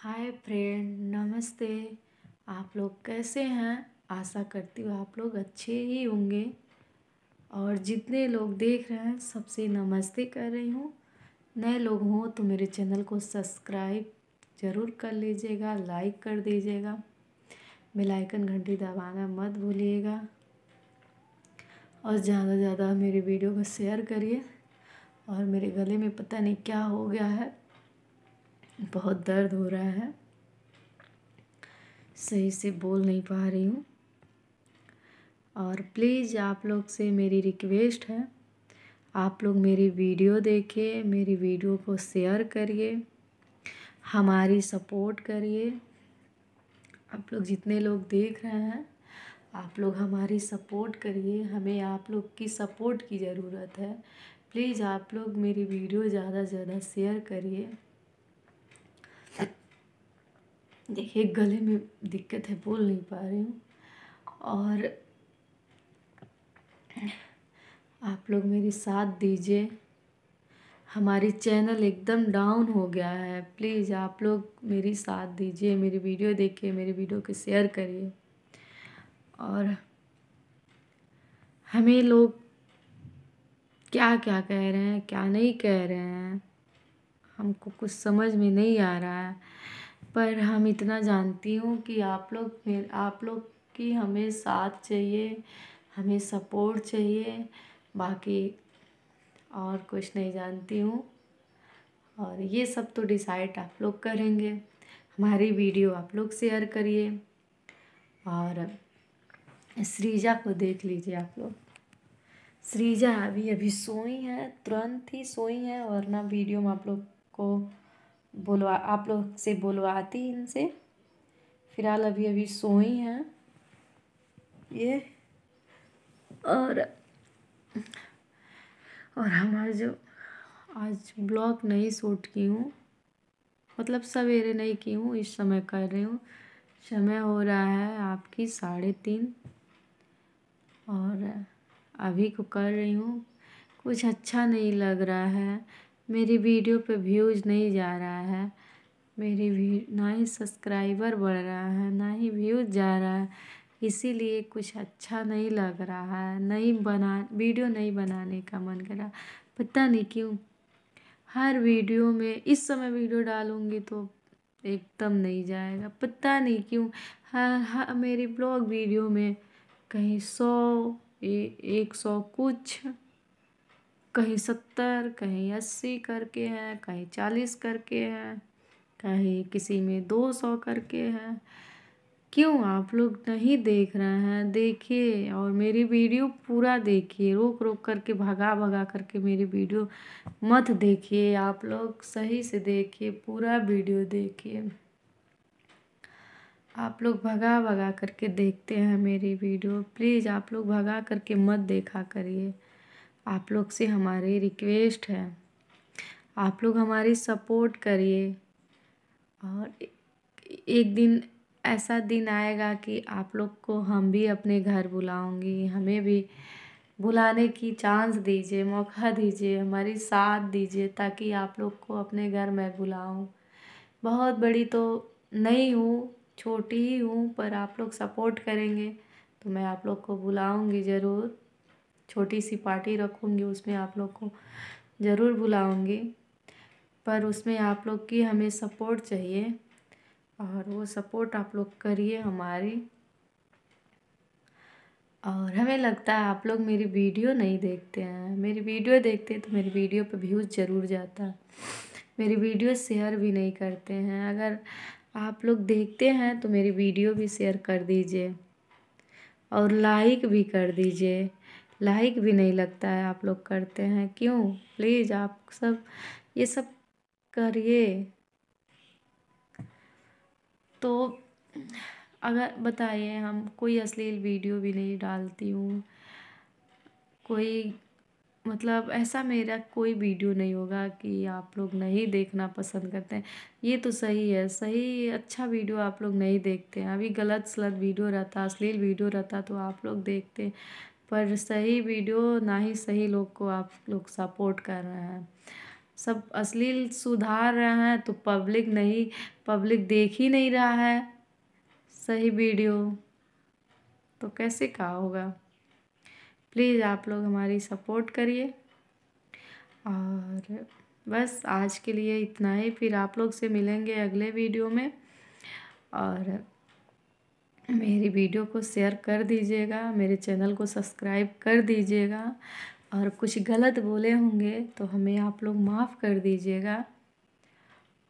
hi friend नमस्ते आप लोग कैसे हैं आशा करती हूँ आप लोग अच्छे ही होंगे और जितने लोग देख रहे हैं सबसे नमस्ते कर रही हूँ नए लोग हों तो मेरे चैनल को सब्सक्राइब ज़रूर कर लीजिएगा लाइक कर दीजिएगा बेल आइकन घंटी दबाना मत भूलिएगा और ज़्यादा से ज़्यादा मेरे वीडियो को शेयर करिए और मेरे गले में पता नहीं क्या हो गया है बहुत दर्द हो रहा है सही से बोल नहीं पा रही हूँ और प्लीज़ आप लोग से मेरी रिक्वेस्ट है आप लोग मेरी वीडियो देखिए मेरी वीडियो को शेयर करिए हमारी सपोर्ट करिए आप लोग जितने लोग देख रहे हैं आप लोग हमारी सपोर्ट करिए हमें आप लोग की सपोर्ट की ज़रूरत है प्लीज़ आप लोग मेरी वीडियो ज़्यादा से ज़्यादा शेयर करिए देखिए गले में दिक्कत है बोल नहीं पा रही हूँ और आप लोग मेरी साथ दीजिए हमारी चैनल एकदम डाउन हो गया है प्लीज़ आप लोग मेरी साथ दीजिए मेरी वीडियो देखिए मेरी वीडियो को शेयर करिए और हमें लोग क्या क्या कह रहे हैं क्या नहीं कह रहे हैं हमको कुछ समझ में नहीं आ रहा है पर हम इतना जानती हूँ कि आप लोग मेरे आप लोग की हमें साथ चाहिए हमें सपोर्ट चाहिए बाकी और कुछ नहीं जानती हूँ और ये सब तो डिसाइड आप लोग करेंगे हमारी वीडियो आप लोग शेयर करिए और श्रीजा को देख लीजिए आप लोग श्रीजा अभी अभी सोई हैं तुरंत ही सोई हैं वरना वीडियो में आप लोग को बुलवा आप लोग से बुलवाती इनसे फिलहाल अभी अभी सोई हैं ये और और हमारा जो आज ब्लॉग नहीं सूट की हूँ मतलब सवेरे नहीं की हूँ इस समय कर रही हूँ समय हो रहा है आपकी साढ़े तीन और अभी को कर रही हूँ कुछ अच्छा नहीं लग रहा है मेरी वीडियो पे व्यूज़ नहीं जा रहा है मेरी भी ना ही सब्सक्राइबर बढ़ रहा है ना ही व्यूज़ जा रहा है इसीलिए कुछ अच्छा नहीं लग रहा है नहीं बना वीडियो नहीं बनाने का मन कर रहा पता नहीं क्यों हर वीडियो में इस समय वीडियो डालूँगी तो एकदम नहीं जाएगा पता नहीं क्यों हर हर मेरी ब्लॉग वीडियो में कहीं सौ ए, एक सौ कुछ कहीं सत्तर कहीं अस्सी करके हैं कहीं चालीस करके हैं कहीं किसी में दो सौ करके हैं क्यों आप लोग नहीं देख रहे हैं देखिए और मेरी वीडियो पूरा देखिए रोक रोक करके भगा भगा करके मेरी वीडियो मत देखिए आप लोग सही से देखिए पूरा वीडियो देखिए आप लोग भगा भगा करके देखते हैं मेरी वीडियो प्लीज़ आप लोग भगा करके मत देखा करिए आप लोग से हमारी रिक्वेस्ट है आप लोग हमारी सपोर्ट करिए और एक दिन ऐसा दिन आएगा कि आप लोग को हम भी अपने घर बुलाऊंगी हमें भी बुलाने की चांस दीजिए मौका दीजिए हमारी साथ दीजिए ताकि आप लोग को अपने घर मैं बुलाऊँ बहुत बड़ी तो नहीं हूँ छोटी ही हूँ पर आप लोग सपोर्ट करेंगे तो मैं आप लोग को बुलाऊँगी ज़रूर छोटी सी पार्टी रखूँगी उसमें आप लोग को ज़रूर बुलाऊँगी पर उसमें आप लोग की हमें सपोर्ट चाहिए और वो सपोर्ट आप लोग करिए हमारी और हमें लगता है आप लोग मेरी वीडियो नहीं देखते हैं मेरी वीडियो देखते हैं तो मेरी वीडियो पर व्यूज़ ज़रूर जाता है मेरी वीडियो शेयर भी नहीं करते हैं अगर आप लोग देखते हैं तो मेरी वीडियो भी शेयर कर दीजिए और लाइक भी कर दीजिए लाइक भी नहीं लगता है आप लोग करते हैं क्यों प्लीज़ आप सब ये सब करिए तो अगर बताइए हम कोई अश्लील वीडियो भी नहीं डालती हूँ कोई मतलब ऐसा मेरा कोई वीडियो नहीं होगा कि आप लोग नहीं देखना पसंद करते हैं ये तो सही है सही अच्छा वीडियो आप लोग नहीं देखते हैं अभी गलत सलत वीडियो रहता अश्लील वीडियो रहता तो आप लोग देखते पर सही वीडियो ना ही सही लोग को आप लोग सपोर्ट कर रहे हैं सब अश्लील सुधार रहे हैं तो पब्लिक नहीं पब्लिक देख ही नहीं रहा है सही वीडियो तो कैसे कहा होगा प्लीज़ आप लोग हमारी सपोर्ट करिए और बस आज के लिए इतना ही फिर आप लोग से मिलेंगे अगले वीडियो में और मेरी वीडियो को शेयर कर दीजिएगा मेरे चैनल को सब्सक्राइब कर दीजिएगा और कुछ गलत बोले होंगे तो हमें आप लोग माफ़ कर दीजिएगा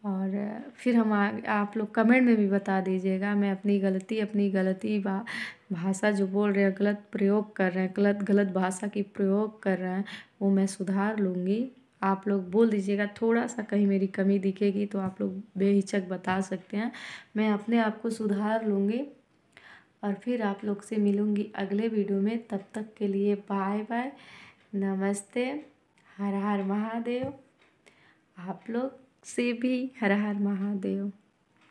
और फिर हम आ, आप लोग कमेंट में भी बता दीजिएगा मैं अपनी गलती अपनी गलती बा भाषा जो बोल रहे हैं गलत प्रयोग कर रहे हैं गलत गलत भाषा की प्रयोग कर रहे हैं वो मैं सुधार लूँगी आप लोग बोल दीजिएगा थोड़ा सा कहीं मेरी कमी दिखेगी तो आप लोग बेहिचक बता सकते हैं मैं अपने आप को सुधार लूँगी और फिर आप लोग से मिलूँगी अगले वीडियो में तब तक के लिए बाय बाय नमस्ते हर हर महादेव आप लोग से भी हर हर महादेव